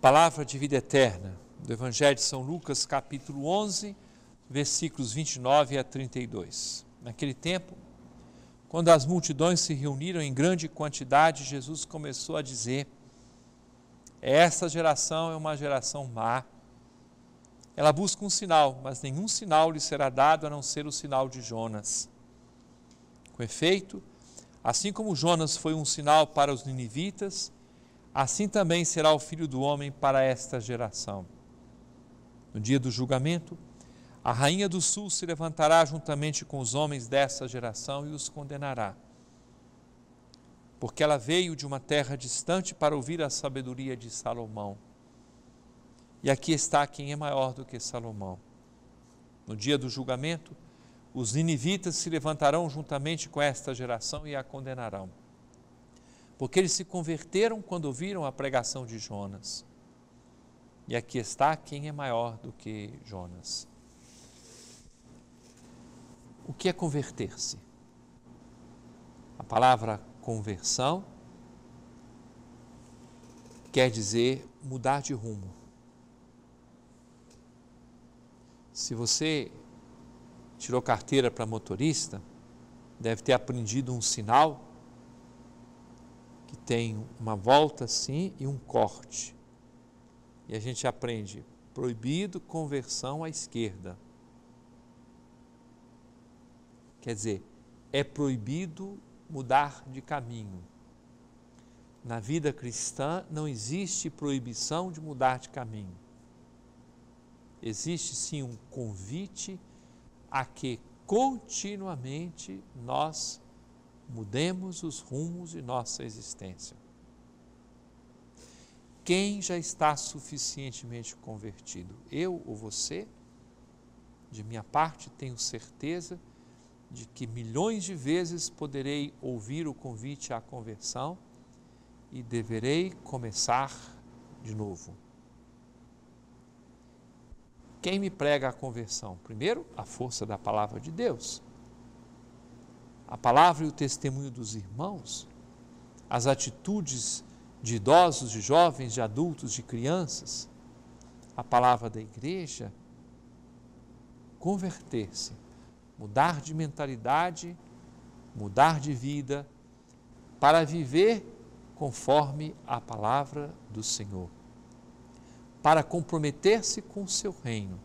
Palavra de vida eterna, do Evangelho de São Lucas, capítulo 11, versículos 29 a 32. Naquele tempo, quando as multidões se reuniram em grande quantidade, Jesus começou a dizer: Esta geração é uma geração má. Ela busca um sinal, mas nenhum sinal lhe será dado a não ser o sinal de Jonas. Com efeito, assim como Jonas foi um sinal para os ninivitas, assim também será o filho do homem para esta geração. No dia do julgamento, a rainha do sul se levantará juntamente com os homens dessa geração e os condenará. Porque ela veio de uma terra distante para ouvir a sabedoria de Salomão. E aqui está quem é maior do que Salomão. No dia do julgamento, os ninivitas se levantarão juntamente com esta geração e a condenarão porque eles se converteram quando ouviram a pregação de Jonas. E aqui está quem é maior do que Jonas. O que é converter-se? A palavra conversão quer dizer mudar de rumo. Se você tirou carteira para motorista, deve ter aprendido um sinal que tem uma volta assim e um corte. E a gente aprende proibido conversão à esquerda. Quer dizer, é proibido mudar de caminho. Na vida cristã não existe proibição de mudar de caminho. Existe sim um convite a que continuamente nós mudemos os rumos de nossa existência. Quem já está suficientemente convertido? Eu ou você? De minha parte, tenho certeza de que milhões de vezes poderei ouvir o convite à conversão e deverei começar de novo. Quem me prega a conversão? Primeiro, a força da palavra de Deus a palavra e o testemunho dos irmãos, as atitudes de idosos, de jovens, de adultos, de crianças, a palavra da igreja, converter-se, mudar de mentalidade, mudar de vida, para viver conforme a palavra do Senhor, para comprometer-se com o seu reino,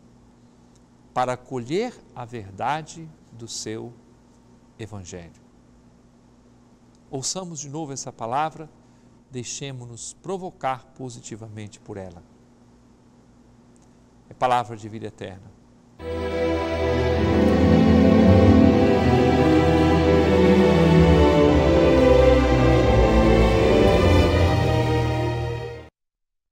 para colher a verdade do seu reino Evangelho. Ouçamos de novo essa palavra, deixemos-nos provocar positivamente por ela. É palavra de vida eterna.